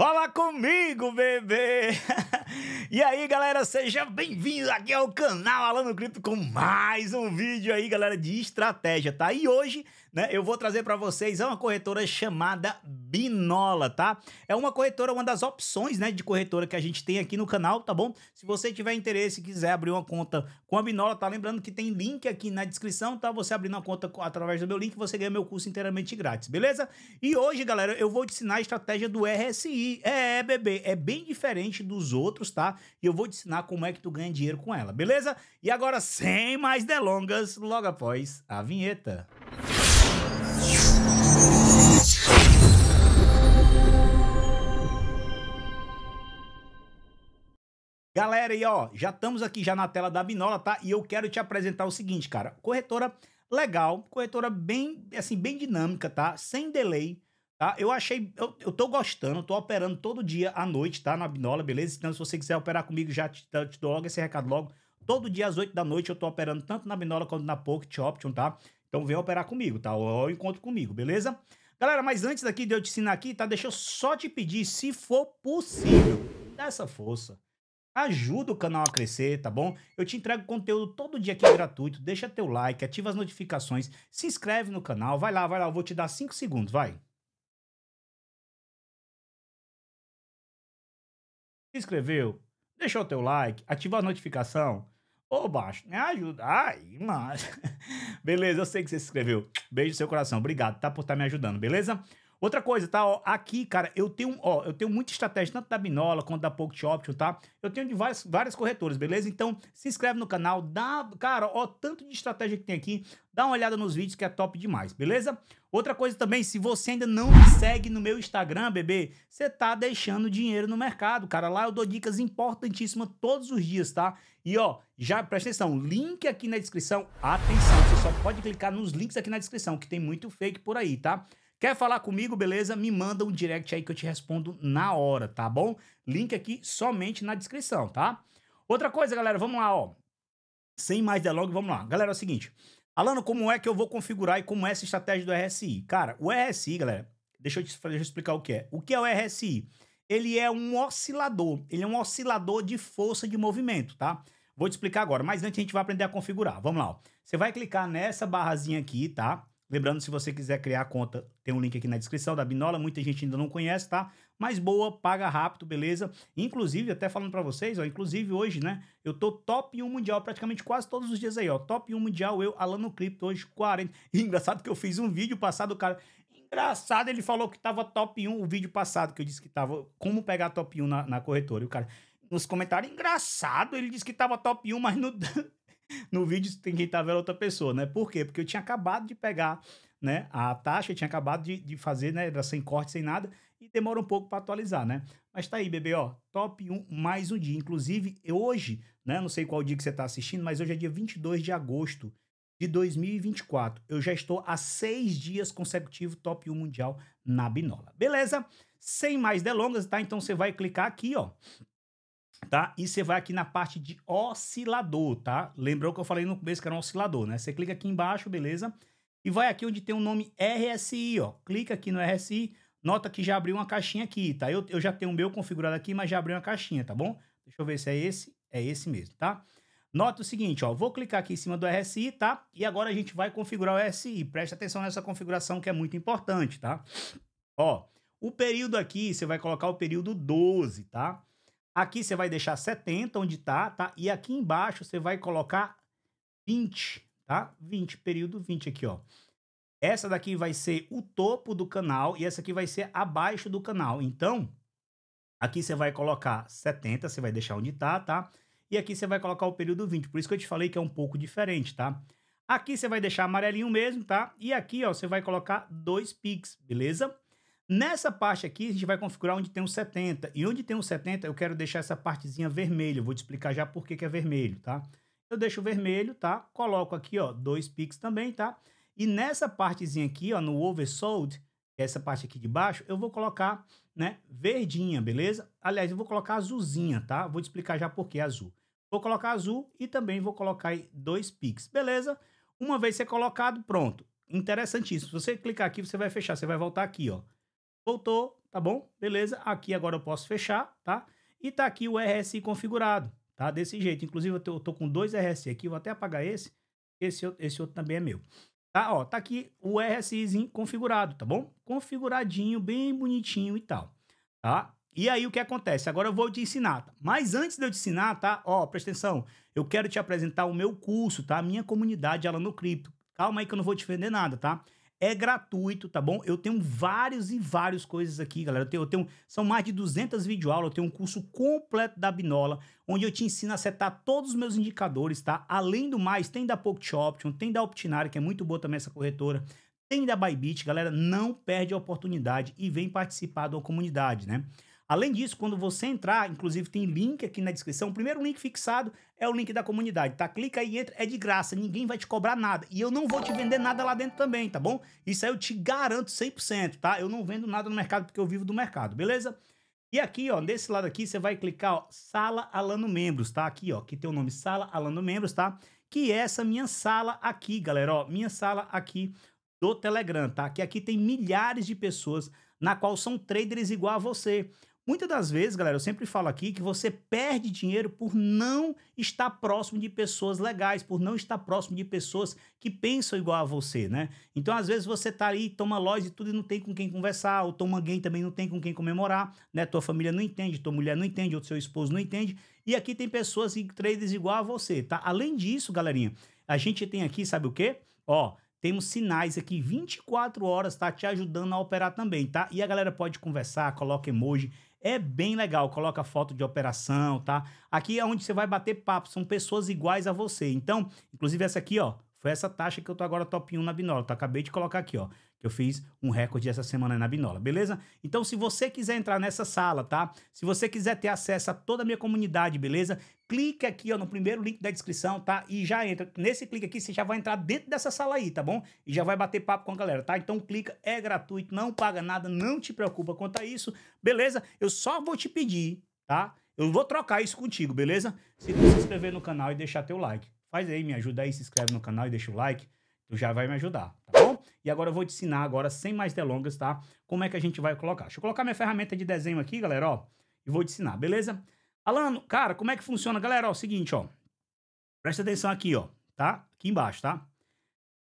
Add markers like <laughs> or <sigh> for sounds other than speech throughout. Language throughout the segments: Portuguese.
Fala comigo, bebê! <laughs> e aí, galera, seja bem-vindo aqui ao canal Alano Cripto com mais um vídeo aí, galera, de estratégia, tá? E hoje, né, eu vou trazer para vocês é uma corretora chamada Binola, tá? É uma corretora, uma das opções, né, de corretora que a gente tem aqui no canal, tá bom? Se você tiver interesse e quiser abrir uma conta com a Binola, tá? Lembrando que tem link aqui na descrição, tá? Você abrindo uma conta através do meu link, você ganha meu curso inteiramente grátis, beleza? E hoje, galera, eu vou te ensinar a estratégia do RSI. É, é bebê, é bem diferente dos outros outros, tá? E eu vou te ensinar como é que tu ganha dinheiro com ela, beleza? E agora, sem mais delongas, logo após a vinheta. Galera, e ó, já estamos aqui já na tela da Binola, tá? E eu quero te apresentar o seguinte, cara. Corretora legal, corretora bem, assim, bem dinâmica, tá? Sem delay, Tá? Eu achei. Eu, eu tô gostando, tô operando todo dia à noite, tá? Na Binola, beleza? Então, se você quiser operar comigo, já te, te dou logo esse recado logo. Todo dia às 8 da noite eu tô operando tanto na Binola quanto na Pocket Option, tá? Então vem operar comigo, tá? Ou encontro comigo, beleza? Galera, mas antes daqui de eu te ensinar aqui, tá? Deixa eu só te pedir, se for possível, dá essa força. Ajuda o canal a crescer, tá bom? Eu te entrego conteúdo todo dia aqui gratuito. Deixa teu like, ativa as notificações, se inscreve no canal. Vai lá, vai lá, eu vou te dar 5 segundos, vai. se inscreveu, deixou o teu like, ativou a notificação. Ô, baixo, me ajuda. Ai, mas. <laughs> Beleza, eu sei que você se inscreveu. Beijo no seu coração. Obrigado, tá? Por estar tá me ajudando, beleza? Outra coisa, tá? Ó, aqui, cara, eu tenho, ó, eu tenho muita estratégia, tanto da Binola quanto da Pocket Option, tá? Eu tenho de várias, várias corretoras, beleza? Então, se inscreve no canal, dá, cara, ó, tanto de estratégia que tem aqui, dá uma olhada nos vídeos que é top demais, beleza? Outra coisa também, se você ainda não me segue no meu Instagram, bebê, você tá deixando dinheiro no mercado, cara. Lá eu dou dicas importantíssimas todos os dias, tá? E ó, já presta atenção, link aqui na descrição. Atenção, você só pode clicar nos links aqui na descrição, que tem muito fake por aí, tá? Quer falar comigo, beleza? Me manda um direct aí que eu te respondo na hora, tá bom? Link aqui somente na descrição, tá? Outra coisa, galera, vamos lá, ó. Sem mais delongas, vamos lá. Galera, é o seguinte. Alano, como é que eu vou configurar e como é essa estratégia do RSI? Cara, o RSI, galera, deixa eu, te, deixa eu explicar o que é. O que é o RSI? Ele é um oscilador. Ele é um oscilador de força de movimento, tá? Vou te explicar agora, mas antes a gente vai aprender a configurar. Vamos lá, ó. Você vai clicar nessa barrazinha aqui, tá? Lembrando, se você quiser criar conta, tem um link aqui na descrição da Binola, muita gente ainda não conhece, tá? Mas boa, paga rápido, beleza? Inclusive, até falando para vocês, ó, inclusive hoje, né, eu tô top 1 mundial praticamente quase todos os dias aí, ó. Top 1 mundial, eu, Alano Cripto, hoje 40. E <laughs> engraçado que eu fiz um vídeo passado, cara, engraçado, ele falou que tava top 1 o vídeo passado, que eu disse que tava como pegar top 1 na, na corretora, e o cara... Nos comentários, engraçado, ele disse que tava top 1, mas no, <laughs> <laughs> no vídeo tem quem tava era outra pessoa, né? Por quê? Porque eu tinha acabado de pegar né, a taxa, eu tinha acabado de, de fazer, né? Era sem corte, sem nada, e demora um pouco para atualizar, né? Mas tá aí, bebê, ó, top 1 mais um dia. Inclusive, hoje, né? Não sei qual dia que você tá assistindo, mas hoje é dia 22 de agosto de 2024. Eu já estou há seis dias consecutivo top 1 mundial na Binola. Beleza? Sem mais delongas, tá? Então você vai clicar aqui, ó, tá? E você vai aqui na parte de oscilador, tá? Lembrou que eu falei no começo que era um oscilador, né? Você clica aqui embaixo, beleza? E vai aqui onde tem o um nome RSI, ó. Clica aqui no RSI, nota que já abriu uma caixinha aqui, tá? Eu, eu já tenho o meu configurado aqui, mas já abriu uma caixinha, tá bom? Deixa eu ver se é esse. É esse mesmo, tá? Nota o seguinte, ó. Vou clicar aqui em cima do RSI, tá? E agora a gente vai configurar o RSI. Presta atenção nessa configuração que é muito importante, tá? Ó, o período aqui, você vai colocar o período 12, Tá? Aqui você vai deixar 70, onde tá, tá? E aqui embaixo você vai colocar 20, tá? 20, período 20 aqui, ó. Essa daqui vai ser o topo do canal e essa aqui vai ser abaixo do canal. Então, aqui você vai colocar 70, você vai deixar onde tá, tá? E aqui você vai colocar o período 20. Por isso que eu te falei que é um pouco diferente, tá? Aqui você vai deixar amarelinho mesmo, tá? E aqui, ó, você vai colocar dois pics, beleza? Nessa parte aqui, a gente vai configurar onde tem um 70. E onde tem um 70, eu quero deixar essa partezinha vermelha. Eu vou te explicar já por que, que é vermelho, tá? Eu deixo vermelho, tá? Coloco aqui, ó, dois pics também, tá? E nessa partezinha aqui, ó, no oversold, é essa parte aqui de baixo, eu vou colocar, né, verdinha, beleza? Aliás, eu vou colocar azulzinha, tá? Vou te explicar já por que azul. Vou colocar azul e também vou colocar dois pics, beleza? Uma vez ser é colocado, pronto. Interessantíssimo. Se você clicar aqui, você vai fechar, você vai voltar aqui, ó. Voltou, tá bom? Beleza, aqui agora eu posso fechar, tá? E tá aqui o RSI configurado, tá? Desse jeito. Inclusive eu tô, eu tô com dois RSI aqui, vou até apagar esse. Esse, esse outro também é meu. Tá, ó, tá aqui o RSIzinho configurado, tá bom? Configuradinho, bem bonitinho e tal, tá? E aí o que acontece? Agora eu vou te ensinar, tá? mas antes de eu te ensinar, tá? Ó, presta atenção, eu quero te apresentar o meu curso, tá? A minha comunidade, ela no cripto. Calma aí que eu não vou te vender nada, tá? É gratuito, tá bom? Eu tenho vários e vários coisas aqui, galera. Eu tenho, eu tenho são mais de 200 videoaulas, eu tenho um curso completo da Binola, onde eu te ensino a setar todos os meus indicadores, tá? Além do mais, tem da Pocket Option, tem da Optinari, que é muito boa também essa corretora, tem da Bybit, galera, não perde a oportunidade e vem participar da comunidade, né? Além disso, quando você entrar, inclusive tem link aqui na descrição. O primeiro link fixado é o link da comunidade, tá? Clica aí, entra, é de graça, ninguém vai te cobrar nada. E eu não vou te vender nada lá dentro também, tá bom? Isso aí eu te garanto 100%, tá? Eu não vendo nada no mercado porque eu vivo do mercado, beleza? E aqui, ó, desse lado aqui, você vai clicar, ó, Sala Alano Membros, tá? Aqui, ó, aqui tem o nome Sala Alano Membros, tá? Que é essa minha sala aqui, galera, ó, minha sala aqui do Telegram, tá? Que aqui tem milhares de pessoas na qual são traders igual a você. Muitas das vezes, galera, eu sempre falo aqui que você perde dinheiro por não estar próximo de pessoas legais, por não estar próximo de pessoas que pensam igual a você, né? Então, às vezes você tá aí, toma loja e tudo e não tem com quem conversar, ou toma alguém também não tem com quem comemorar, né? Tua família não entende, tua mulher não entende, ou seu esposo não entende. E aqui tem pessoas que traders igual a você, tá? Além disso, galerinha, a gente tem aqui, sabe o quê? Ó, temos sinais aqui 24 horas, tá? Te ajudando a operar também, tá? E a galera pode conversar, coloca emoji. É bem legal, coloca foto de operação, tá? Aqui é onde você vai bater papo, são pessoas iguais a você. Então, inclusive essa aqui, ó, foi essa taxa que eu tô agora top 1 na binola, tá? Acabei de colocar aqui, ó que eu fiz um recorde essa semana na Binola, beleza? Então, se você quiser entrar nessa sala, tá? Se você quiser ter acesso a toda a minha comunidade, beleza? Clique aqui ó, no primeiro link da descrição, tá? E já entra. Nesse clique aqui, você já vai entrar dentro dessa sala aí, tá bom? E já vai bater papo com a galera, tá? Então clica, é gratuito, não paga nada, não te preocupa quanto a isso, beleza? Eu só vou te pedir, tá? Eu vou trocar isso contigo, beleza? Se tu se inscrever no canal e deixar teu like. Faz aí, me ajuda aí, se inscreve no canal e deixa o like tu já vai me ajudar, tá bom? E agora eu vou te ensinar agora, sem mais delongas, tá? Como é que a gente vai colocar. Deixa eu colocar minha ferramenta de desenho aqui, galera, ó, e vou te ensinar, beleza? Alano, cara, como é que funciona? Galera, ó, seguinte, ó. Presta atenção aqui, ó, tá? Aqui embaixo, tá?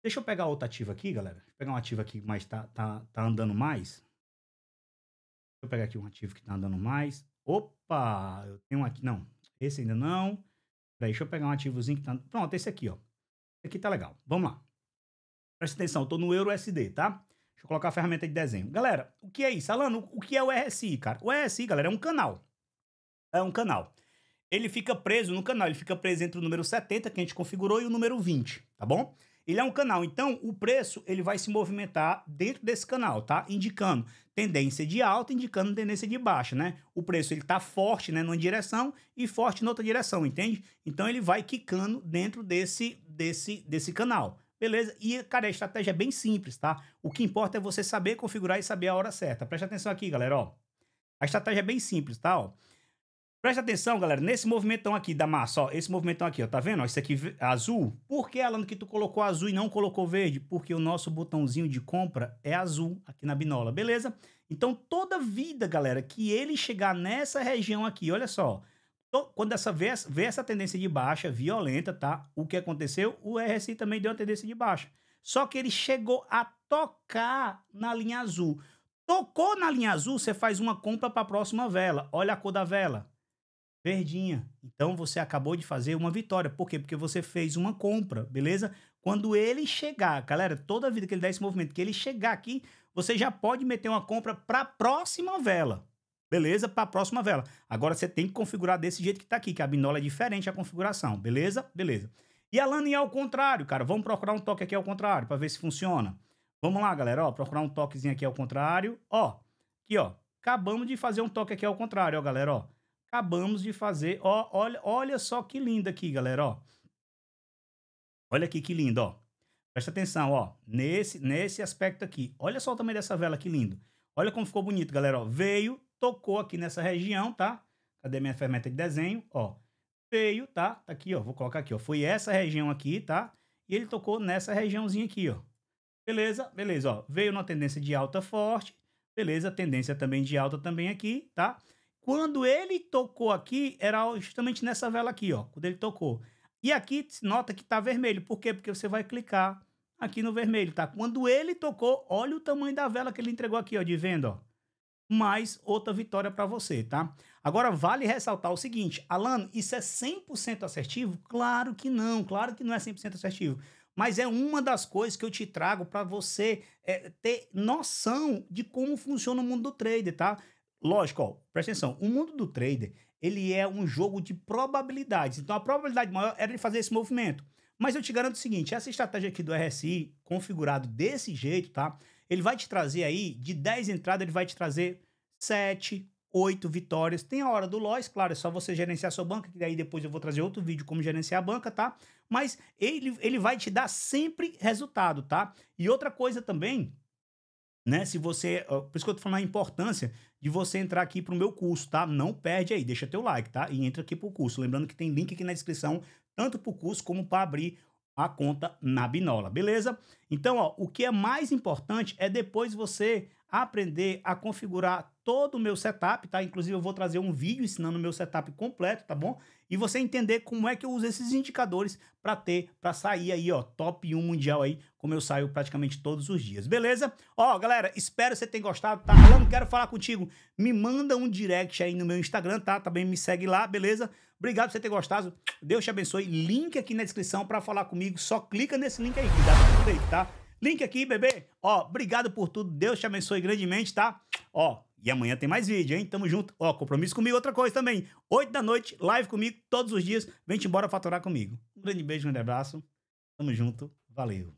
Deixa eu pegar outra ativa aqui, galera. Deixa eu pegar um ativo aqui que tá, tá, tá andando mais. Deixa eu pegar aqui um ativo que tá andando mais. Opa, eu tenho um aqui, não. Esse ainda não. Peraí, deixa eu pegar um ativozinho que tá... Pronto, esse aqui, ó. Esse aqui tá legal. Vamos lá. Presta atenção, tô no SD, tá? Deixa eu colocar a ferramenta de desenho. Galera, o que é isso? Alano, o que é o RSI, cara? O RSI, galera, é um canal. É um canal. Ele fica preso no canal, ele fica preso entre o número 70 que a gente configurou e o número 20, tá bom? Ele é um canal, então o preço ele vai se movimentar dentro desse canal, tá? Indicando tendência de alta, indicando tendência de baixa, né? O preço ele tá forte, né, numa direção e forte noutra direção, entende? Então ele vai quicando dentro desse desse desse canal. Beleza? E, cara, a estratégia é bem simples, tá? O que importa é você saber configurar e saber a hora certa. Presta atenção aqui, galera, ó. A estratégia é bem simples, tá? Ó. Presta atenção, galera, nesse movimentão aqui da massa, ó. Esse movimentão aqui, ó. Tá vendo? Ó, esse aqui azul. Por que, Alan, que tu colocou azul e não colocou verde? Porque o nosso botãozinho de compra é azul aqui na binola, beleza? Então, toda vida, galera, que ele chegar nessa região aqui, olha só... Então, quando essa vê, vê essa tendência de baixa violenta, tá? O que aconteceu? O RSI também deu uma tendência de baixa. Só que ele chegou a tocar na linha azul. Tocou na linha azul, você faz uma compra para a próxima vela. Olha a cor da vela. Verdinha. Então você acabou de fazer uma vitória. Por quê? Porque você fez uma compra, beleza? Quando ele chegar, galera, toda vida que ele der esse movimento, que ele chegar aqui, você já pode meter uma compra para a próxima vela beleza? Para a próxima vela. Agora você tem que configurar desse jeito que está aqui, que a binola é diferente a configuração, beleza? Beleza. E a lâmina é ao contrário, cara. Vamos procurar um toque aqui ao contrário para ver se funciona. Vamos lá, galera, ó, procurar um toquezinho aqui ao contrário, ó. Aqui, ó. Acabamos de fazer um toque aqui ao contrário, ó, galera, ó. Acabamos de fazer, ó, olha, olha só que lindo aqui, galera, ó. Olha aqui que lindo, ó. Presta atenção, ó, nesse, nesse aspecto aqui. Olha só o tamanho dessa vela, que lindo. Olha como ficou bonito, galera, ó. Veio, tocou aqui nessa região, tá? Cadê minha ferramenta de desenho? Ó, veio, tá? Tá aqui, ó, vou colocar aqui, ó. Foi essa região aqui, tá? E ele tocou nessa regiãozinha aqui, ó. Beleza? Beleza, ó. Veio numa tendência de alta forte, beleza? Tendência também de alta também aqui, tá? Quando ele tocou aqui, era justamente nessa vela aqui, ó, quando ele tocou. E aqui, nota que tá vermelho. Por quê? Porque você vai clicar aqui no vermelho, tá? Quando ele tocou, olha o tamanho da vela que ele entregou aqui, ó, de venda, ó mais outra vitória para você, tá? Agora, vale ressaltar o seguinte, Alan, isso é 100% assertivo? Claro que não, claro que não é 100% assertivo. Mas é uma das coisas que eu te trago para você é, ter noção de como funciona o mundo do trader, tá? Lógico, ó, presta atenção, o mundo do trader, ele é um jogo de probabilidades. Então, a probabilidade maior era ele fazer esse movimento. Mas eu te garanto o seguinte, essa estratégia aqui do RSI, configurado desse jeito, tá? Ele vai te trazer aí, de 10 entradas, ele vai te trazer 7, 8 vitórias. Tem a hora do loss, claro, é só você gerenciar sua banca, que daí depois eu vou trazer outro vídeo como gerenciar a banca, tá? Mas ele, ele vai te dar sempre resultado, tá? E outra coisa também, né? Se você. Por isso que eu tô falando a importância de você entrar aqui pro meu curso, tá? Não perde aí, deixa teu like, tá? E entra aqui pro curso. Lembrando que tem link aqui na descrição, tanto pro curso como para abrir a conta na Binola, beleza? Então, ó, o que é mais importante é depois você aprender a configurar todo o meu setup, tá? Inclusive eu vou trazer um vídeo ensinando o meu setup completo, tá bom? E você entender como é que eu uso esses indicadores para ter, para sair aí, ó, top 1 mundial aí, como eu saio praticamente todos os dias, beleza? Ó, galera, espero que você tenha gostado, tá? Alano, quero falar contigo, me manda um direct aí no meu Instagram, tá? Também me segue lá, beleza? Obrigado por você ter gostado, Deus te abençoe, link aqui na descrição para falar comigo, só clica nesse link aí que dá pra clique, tá? Link aqui, bebê. Ó, obrigado por tudo. Deus te abençoe grandemente, tá? Ó, e amanhã tem mais vídeo, hein? Tamo junto. Ó, compromisso comigo. Outra coisa também. Oito da noite, live comigo todos os dias. Vem te embora faturar comigo. Um grande beijo, um grande abraço. Tamo junto. Valeu.